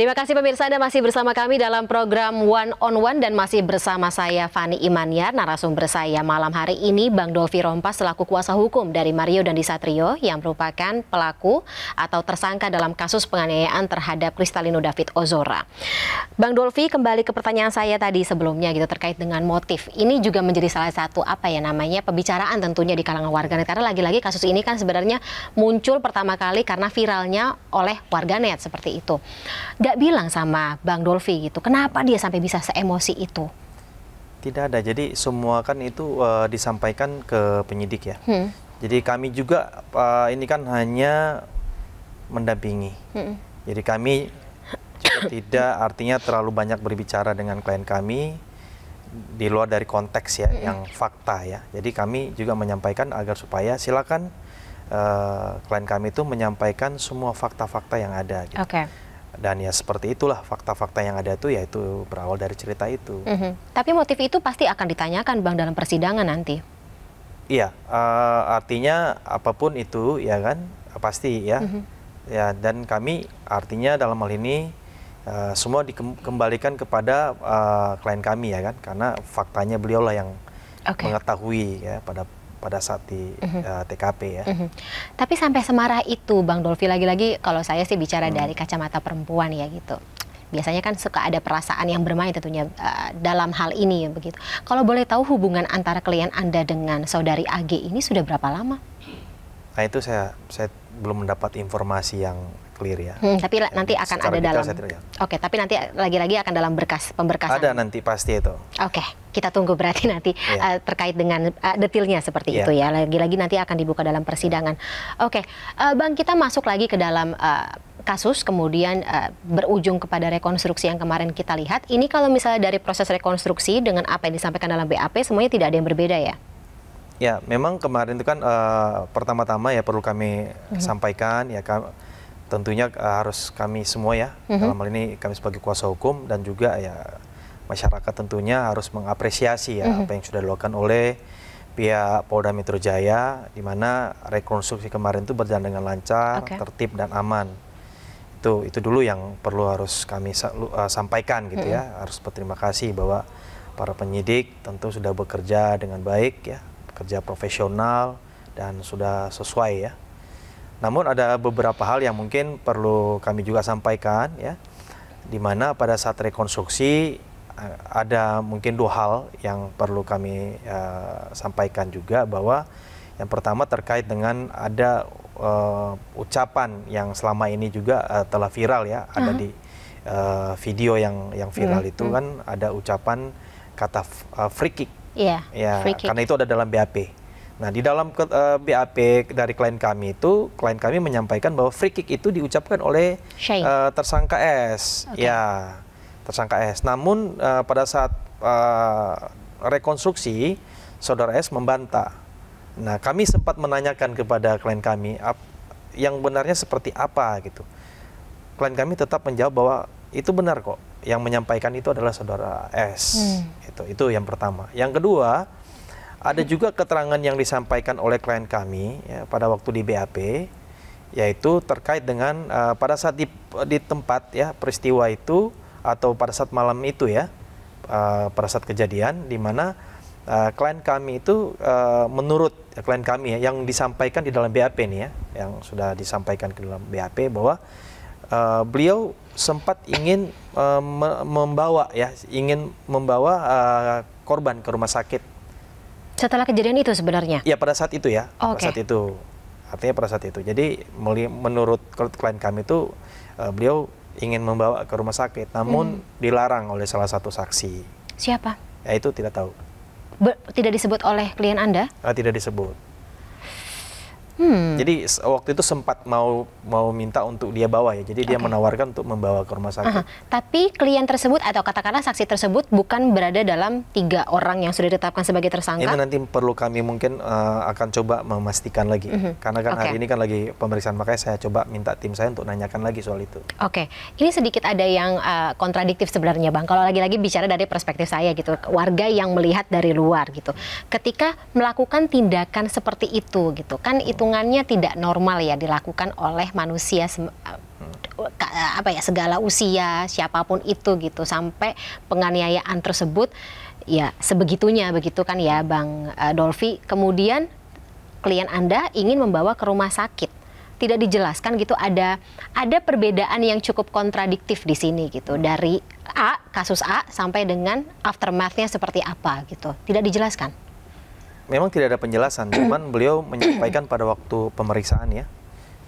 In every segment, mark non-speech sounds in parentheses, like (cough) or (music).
Terima kasih pemirsa Anda masih bersama kami dalam program One on One dan masih bersama saya Fani Imaniar. Narasumber saya malam hari ini Bang Dolfi Rompas selaku kuasa hukum dari Mario dan Disatrio yang merupakan pelaku atau tersangka dalam kasus penganiayaan terhadap Kristalino David Ozora. Bang Dolfi kembali ke pertanyaan saya tadi sebelumnya gitu terkait dengan motif. Ini juga menjadi salah satu apa ya namanya pembicaraan tentunya di kalangan warganet karena lagi-lagi kasus ini kan sebenarnya muncul pertama kali karena viralnya oleh warganet seperti itu. Dan nggak bilang sama Bang Dolfi gitu? Kenapa dia sampai bisa seemosi itu? Tidak ada. Jadi semua kan itu uh, disampaikan ke penyidik ya. Hmm. Jadi kami juga uh, ini kan hanya mendampingi. Hmm. Jadi kami juga (coughs) tidak artinya terlalu banyak berbicara dengan klien kami di luar dari konteks ya hmm. yang fakta ya. Jadi kami juga menyampaikan agar supaya silakan uh, klien kami itu menyampaikan semua fakta-fakta yang ada. Gitu. Okay dan ya seperti itulah fakta-fakta yang ada itu yaitu berawal dari cerita itu. Mm -hmm. Tapi motif itu pasti akan ditanyakan bang dalam persidangan nanti. Iya, uh, artinya apapun itu ya kan pasti ya, mm -hmm. ya dan kami artinya dalam hal ini uh, semua dikembalikan kepada uh, klien kami ya kan karena faktanya beliaulah yang okay. mengetahui ya pada pada saat di mm -hmm. uh, eh, TKP ya. Mm -hmm. Tapi sampai semarah itu Bang Dolfi lagi-lagi kalau saya sih bicara mm. dari kacamata perempuan ya gitu. Biasanya kan suka ada perasaan yang bermain tentunya uh, dalam hal ini ya begitu. Kalau boleh tahu hubungan antara klien Anda dengan saudari AG ini sudah berapa lama? Nah itu saya saya belum mendapat informasi yang clear ya. Hmm, tapi nanti hmm, akan ada dalam. Oke, okay, tapi nanti eh, lagi-lagi akan dalam berkas pemberkasan. Ada nanti pasti itu. Oke, okay, kita tunggu berarti nanti yeah. Iya. uh, terkait dengan uh, detailnya seperti yeah. itu ya. Lagi-lagi nanti akan dibuka dalam persidangan. Oke, okay. uh, eh, Bang kita masuk lagi ke dalam uh, kasus kemudian uh, berujung kepada rekonstruksi yang kemarin kita lihat. Ini kalau misalnya dari proses rekonstruksi dengan apa yang disampaikan dalam BAP semuanya tidak ada yang berbeda ya? Ya, memang kemarin itu kan uh, pertama-tama ya perlu kami mm -hmm. sampaikan ya kami tentunya eh, harus kami semua ya mm -hmm. dalam hal ini kami sebagai kuasa hukum dan juga ya masyarakat tentunya harus mengapresiasi ya mm -hmm. apa yang sudah dilakukan oleh pihak Polda Metro Jaya di mana rekonstruksi kemarin itu berjalan dengan lancar, okay. tertib dan aman. Itu itu dulu yang perlu harus kami uh, sampaikan gitu mm -hmm. ya. Mhm. Harus berterima kasih bahwa para penyidik tentu sudah bekerja dengan baik ya, bekerja profesional dan sudah sesuai ya namun ada beberapa hal yang mungkin perlu kami juga sampaikan ya, di mana pada saat rekonstruksi eh, ada mungkin dua hal yang perlu kami uh, sampaikan juga bahwa yang pertama terkait dengan ada uh, ucapan yang selama ini juga uh, telah viral ya, uh -huh. ada di uh, video yang yang viral hmm, itu hmm. kan ada ucapan kata uh, free kick. Yeah, ya, free kick. karena itu ada dalam BAP. Nah, di dalam uh, eh, BAP dari klien kami itu, klien kami menyampaikan bahwa free kick itu diucapkan oleh uh, tersangka S. Okay. Ya, tersangka S. Namun uh, pada saat uh, rekonstruksi, saudara S membantah. Nah, kami sempat menanyakan kepada klien kami yang benarnya seperti apa gitu. Klien kami tetap menjawab bahwa itu benar kok. Yang menyampaikan itu adalah saudara S. Hmm. Itu itu yang pertama. Yang kedua, ada juga keterangan yang disampaikan oleh klien kami ya, pada waktu di BAP, yaitu terkait dengan uh, pada saat di, di tempat ya peristiwa itu atau pada saat malam itu ya, uh, pada saat kejadian di mana uh, klien kami itu uh, menurut ya, klien kami ya yang disampaikan di dalam BAP nih ya, yang sudah disampaikan ke dalam BAP bahwa uh, beliau sempat ingin uh, membawa ya ingin membawa uh, korban ke rumah sakit setelah kejadian itu sebenarnya? Ya pada saat itu ya. oh, Pada saat itu. Artinya pada saat itu. Jadi menurut klien kami itu uh, eh, beliau ingin membawa ke rumah sakit, namun hmm. dilarang oleh salah satu saksi. Siapa? Ya itu tidak tahu. Be tidak disebut oleh klien Anda? Uh, tidak disebut. Hmm. Jadi waktu itu sempat mau mau minta untuk dia bawa ya. Jadi okay. dia menawarkan untuk membawa ke rumah sakit. Aha. Tapi klien tersebut atau katakanlah saksi tersebut bukan berada dalam tiga orang yang sudah ditetapkan sebagai tersangka. Ini nanti perlu kami mungkin uh, akan coba memastikan lagi. Mm -hmm. Karena kan okay. hari ini kan lagi pemeriksaan makanya saya coba minta tim saya untuk nanyakan lagi soal itu. Oke. Okay. Ini sedikit ada yang uh, kontradiktif sebenarnya Bang. Kalau lagi-lagi bicara dari perspektif saya gitu, warga yang melihat dari luar gitu. Ketika melakukan tindakan seperti itu gitu, kan itu hitungannya tidak normal ya dilakukan oleh manusia apa ya segala usia siapapun itu gitu sampai penganiayaan tersebut ya sebegitunya begitu kan ya Bang e, Dolfi kemudian klien Anda ingin membawa ke rumah sakit tidak dijelaskan gitu ada ada perbedaan yang cukup kontradiktif di sini gitu dari A kasus A sampai dengan aftermathnya seperti apa gitu tidak dijelaskan memang tidak ada penjelasan, (clears throat) cuman beliau menyampaikan pada waktu pemeriksaan ya.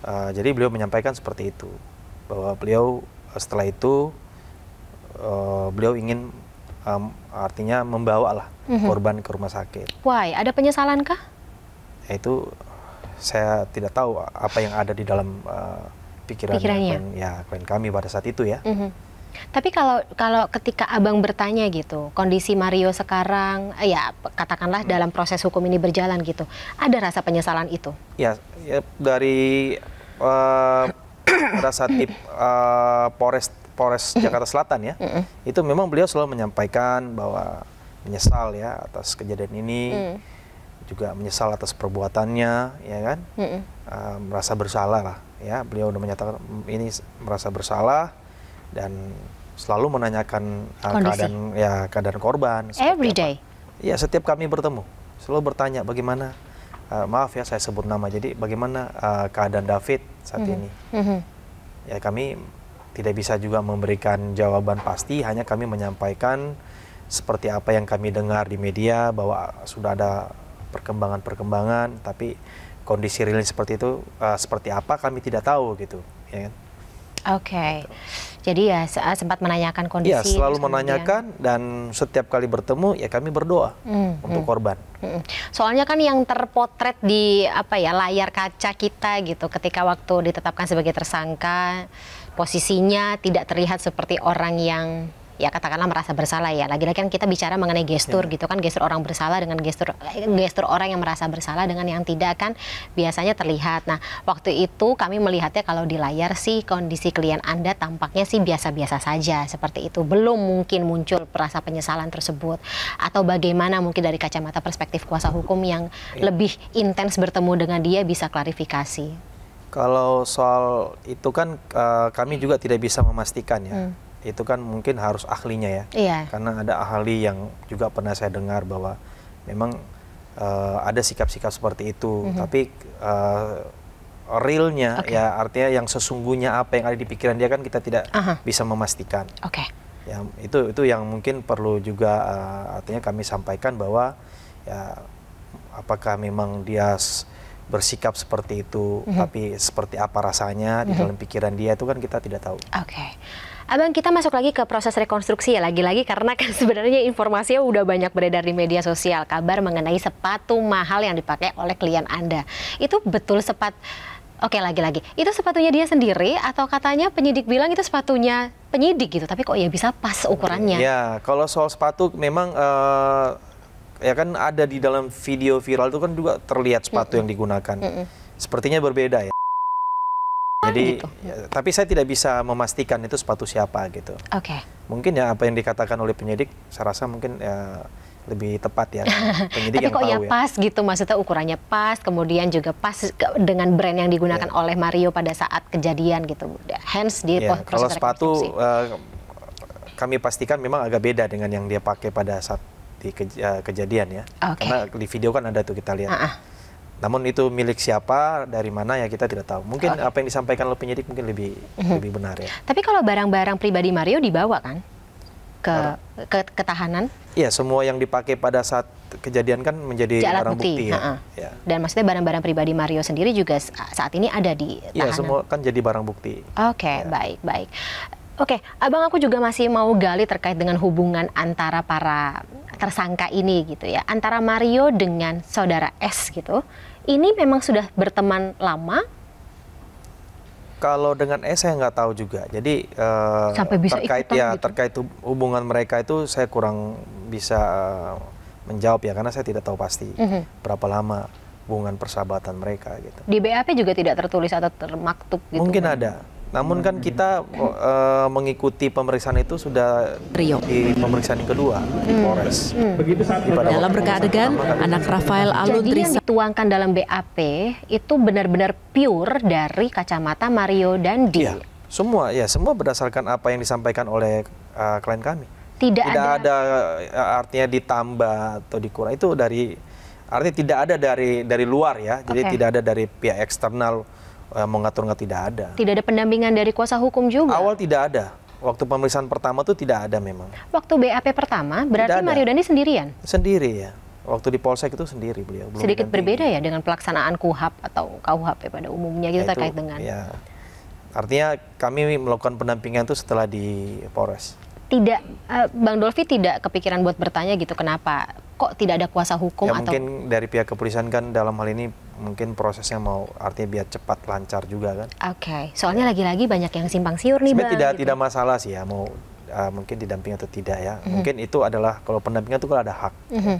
Uh, jadi beliau menyampaikan seperti itu bahwa beliau eh, setelah itu uh, beliau ingin um, artinya membawa lah mm-hmm. korban ke rumah sakit. Why? Ada penyesalan kah? Ya, itu saya tidak tahu apa yang ada di dalam uh, pikiran klien, ya klien kami pada saat itu ya. Mm-hmm. Tapi kalau kalau ketika abang bertanya gitu, kondisi Mario sekarang, eh, ya katakanlah hmm. dalam proses hukum ini berjalan gitu, ada rasa penyesalan itu? Ya, ya dari uh, (coughs) rasa tip uh, Polres Polres (coughs) Jakarta Selatan ya, itu memang beliau selalu menyampaikan bahwa menyesal ya atas kejadian ini, mm. juga menyesal atas perbuatannya, ya kan, uh, merasa bersalah lah, ya beliau sudah menyatakan ini merasa bersalah dan selalu menanyakan uh, keadaan ya keadaan korban. Every day. Iya setiap kami bertemu selalu bertanya bagaimana uh, maaf ya saya sebut nama jadi bagaimana uh, keadaan David saat mm -hmm. ini. Mm -hmm. Ya kami tidak bisa juga memberikan jawaban pasti hanya kami menyampaikan seperti apa yang kami dengar di media bahwa sudah ada perkembangan-perkembangan tapi kondisi realnya seperti itu uh, seperti apa kami tidak tahu gitu ya kan? Oke. Okay. Jadi ya ah, sempat menanyakan iya, kondisi. Ya selalu menanyakan ya. dan setiap kali bertemu ya kami berdoa hmm, untuk hmm. korban. Hmm, hmm. Soalnya kan yang terpotret di apa ya layar kaca kita gitu ketika waktu ditetapkan sebagai tersangka posisinya tidak terlihat seperti orang yang ya katakanlah merasa bersalah ya lagi-lagi kan kita bicara mengenai gestur yeah. gitu kan gestur orang bersalah dengan gestur gestur orang yang merasa bersalah dengan yang tidak kan biasanya terlihat nah waktu itu kami melihatnya kalau di layar sih kondisi klien anda tampaknya sih biasa-biasa saja seperti itu belum mungkin muncul rasa penyesalan tersebut atau bagaimana mungkin dari kacamata perspektif kuasa hukum yang yeah. lebih intens bertemu dengan dia bisa klarifikasi kalau soal itu kan uh, kami juga tidak bisa memastikan ya. Hmm itu kan mungkin harus ahlinya ya. Iya. Karena ada ahli yang juga pernah saya dengar bahwa memang uh, ada sikap-sikap seperti itu, mm-hmm. tapi uh, realnya okay. ya artinya yang sesungguhnya apa yang ada di pikiran dia kan kita tidak uh-huh. bisa memastikan. Oke. Okay. Ya itu itu yang mungkin perlu juga uh, artinya kami sampaikan bahwa ya apakah memang dia bersikap seperti itu, mm-hmm. tapi seperti apa rasanya mm-hmm. di mhm. dalam pikiran dia itu kan kita tidak tahu. Oke. Okay. Abang kita masuk lagi ke proses rekonstruksi ya lagi-lagi karena kan (laughs) sebenarnya informasinya udah banyak beredar di media sosial kabar mengenai sepatu mahal yang dipakai oleh klien Anda. Itu betul sepat Oke lagi-lagi, itu sepatunya dia sendiri atau katanya penyidik bilang itu sepatunya penyidik gitu, tapi kok ya bisa pas ukurannya? Ya, kalau soal sepatu memang uh, ya kan ada di dalam video viral itu kan juga terlihat sepatu mm -mm. yang digunakan. Mm -mm. Sepertinya berbeda ya. Jadi, gitu. Ya, tapi saya tidak bisa memastikan itu sepatu siapa gitu. Oke. Okay. Mungkin ya apa yang dikatakan oleh penyidik, saya rasa mungkin ya, lebih tepat ya (laughs) penyidik Tapi yang kok ya tahu ya pas gitu maksudnya ukurannya pas kemudian juga pas dengan brand yang digunakan yeah. oleh Mario pada saat kejadian gitu Hands di yeah. kalau sepatu uh, kami pastikan memang agak beda dengan yang dia pakai pada saat di kej uh, eh, kejadian ya okay. karena di video kan ada tuh kita lihat uh -uh. Namun itu milik siapa, dari mana ya kita tidak tahu. Mungkin okay. apa yang disampaikan oleh penyidik mungkin lebih mm -hmm. lebih benar ya. Tapi kalau barang-barang pribadi Mario dibawa kan ke ke ketahanan? Iya, semua yang dipakai pada saat kejadian kan menjadi Jalan barang bukti, bukti ya. ya. Dan maksudnya barang-barang pribadi Mario sendiri juga saat ini ada di iya, tahanan. Iya, semua kan jadi barang bukti. Oke, okay, ya. baik, baik. Oke, okay, abang aku juga masih mau gali terkait dengan hubungan antara para tersangka ini gitu ya antara Mario dengan saudara S gitu ini memang sudah berteman lama kalau dengan S saya nggak tahu juga. Jadi eh, Sampai bisa terkait ikutan, ya gitu. terkait hubungan mereka itu saya kurang bisa eh, menjawab ya karena saya tidak tahu pasti mm -hmm. berapa lama hubungan persahabatan mereka gitu. Di BAP juga tidak tertulis atau termaktub gitu. Mungkin kan? ada. Namun kan hmm. kita uh, mengikuti pemeriksaan itu sudah Rio. di pemeriksaan yang kedua hmm. di Polres. Hmm. Begitu saat dalam anak Rafael Alun Jadi yang dituangkan dalam BAP itu benar-benar pure dari kacamata Mario Dandi. Ya, semua ya semua berdasarkan apa yang disampaikan oleh uh, klien kami. Tidak, tidak ada, ada eh, artinya ditambah atau dikurang itu dari artinya tidak ada dari dari luar ya. Jadi okay. tidak ada dari pihak eksternal Eh, nggak tidak ada. Tidak ada pendampingan dari kuasa hukum juga. Awal tidak ada. Waktu pemeriksaan pertama tuh tidak ada memang. Waktu BAP pertama berarti Mario Dandi sendirian? Sendiri ya. Waktu di Polsek itu sendiri beliau. Belum Sedikit berbeda ya dengan pelaksanaan KUHAP atau KUHP ya pada umumnya gitu ya, terkait dengan. Ya. Artinya kami melakukan pendampingan itu setelah di Polres tidak uh, Bang Dolfi tidak kepikiran buat bertanya gitu kenapa kok tidak ada kuasa hukum ya, atau mungkin dari pihak kepolisian kan dalam hal ini mungkin prosesnya mau artinya biar cepat lancar juga kan oke okay. soalnya lagi-lagi ya. banyak yang simpang siur nih bang tidak gitu. tidak masalah sih ya mau uh, mungkin didamping atau tidak ya mm -hmm. mungkin itu adalah kalau pendampingan itu kalau ada hak mm -hmm.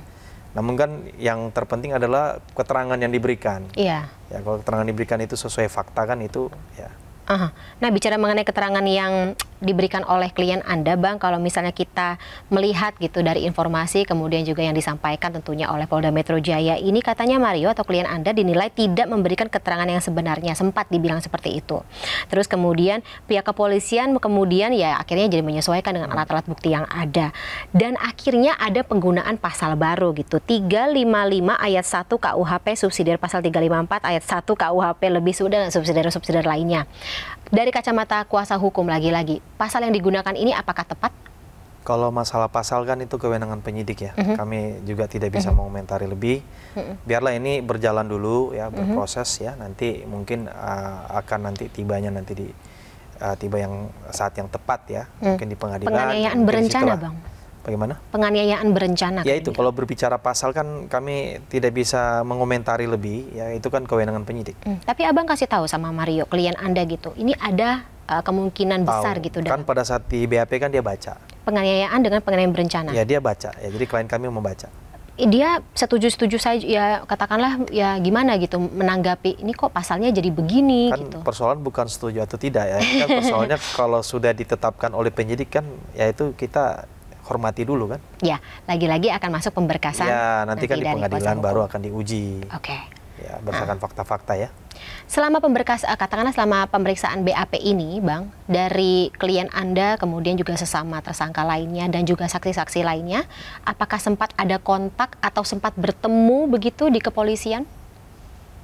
Namun kan yang terpenting adalah keterangan yang diberikan. Iya. Ya kalau keterangan diberikan itu sesuai fakta kan itu ya. Aha. Nah bicara mengenai keterangan yang diberikan oleh klien Anda Bang kalau misalnya kita melihat gitu dari informasi kemudian juga yang disampaikan tentunya oleh Polda Metro Jaya ini katanya Mario atau klien Anda dinilai tidak memberikan keterangan yang sebenarnya sempat dibilang seperti itu. Terus kemudian pihak kepolisian kemudian ya akhirnya jadi menyesuaikan dengan alat-alat bukti yang ada dan akhirnya ada penggunaan pasal baru gitu 355 ayat 1 KUHP subsidiar pasal 354 ayat 1 KUHP lebih sudah subsidiar subsidiar lainnya. Dari kacamata kuasa hukum lagi-lagi, pasal yang digunakan ini apakah tepat? Kalau masalah pasal kan itu kewenangan penyidik ya. Mm -hmm. Kami juga tidak bisa mm -hmm. mengomentari lebih. Mm -hmm. Biarlah ini berjalan dulu ya, mhm. berproses ya. Nanti mungkin uh, akan nanti tibanya nanti di uh, tiba yang saat yang tepat ya, mm. mungkin di pengadilan. Penganiayaan berencana, Bang Bagaimana? Penganiayaan berencana. Ya kan, itu, gitu. kalau berbicara pasal kan kami tidak bisa mengomentari lebih, ya itu kan kewenangan penyidik. Hmm. Tapi abang kasih tahu sama Mario, klien anda gitu, ini ada uh, kemungkinan tahu. besar gitu. Kan pada saat di BAP kan dia baca. Penganiayaan dengan penganiayaan berencana. Ya dia baca, ya jadi klien kami membaca. Eh, dia setuju-setuju saja, ya katakanlah ya gimana gitu menanggapi ini kok pasalnya jadi begini kan gitu. persoalan bukan setuju atau tidak ya, kan persoalannya (laughs) kalau sudah ditetapkan oleh penyidik kan ya itu kita hormati dulu kan? Ya, lagi-lagi akan masuk pemberkasan. Ya, nanti, nanti kan di pengadilan baru akan diuji. Oke. Okay. Ya, berdasarkan ah. fakta-fakta ya. Selama pemberkas eh, katakanlah selama pemeriksaan BAP ini, Bang, dari klien Anda kemudian juga sesama tersangka lainnya dan juga saksi-saksi lainnya, apakah sempat ada kontak atau sempat bertemu begitu di kepolisian?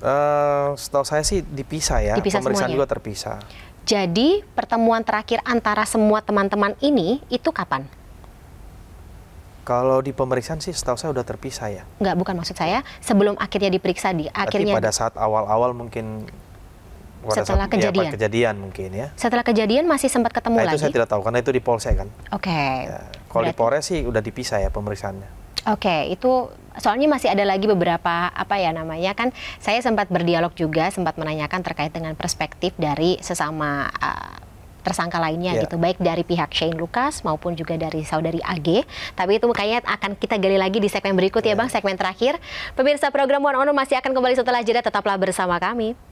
Uh, setahu saya sih dipisah ya, dipisah pemeriksaan semuanya. juga terpisah. Jadi pertemuan terakhir antara semua teman-teman ini itu kapan? Kalau di pemeriksaan sih setahu saya udah terpisah ya. Enggak, bukan maksud saya. Sebelum akhirnya diperiksa di akhirnya Berarti pada saat awal-awal mungkin pada setelah saat, ya, kejadian. Ya, kejadian mungkin ya. Setelah kejadian masih sempat ketemu nah, lagi. Itu saya tidak tahu karena itu di Polsek kan. Oke. Okay. Ya, kalau Berarti... di Polres sih udah dipisah ya pemeriksaannya. Oke, okay, itu soalnya masih ada lagi beberapa apa ya namanya kan saya sempat berdialog juga sempat menanyakan terkait dengan perspektif dari sesama uh, tersangka lainnya yeah. gitu baik dari pihak Shane Lucas maupun juga dari saudari AG tapi itu kayaknya akan kita gali lagi di segmen berikut yeah. ya iya. Bang segmen terakhir pemirsa program One On masih akan kembali setelah jeda tetaplah bersama kami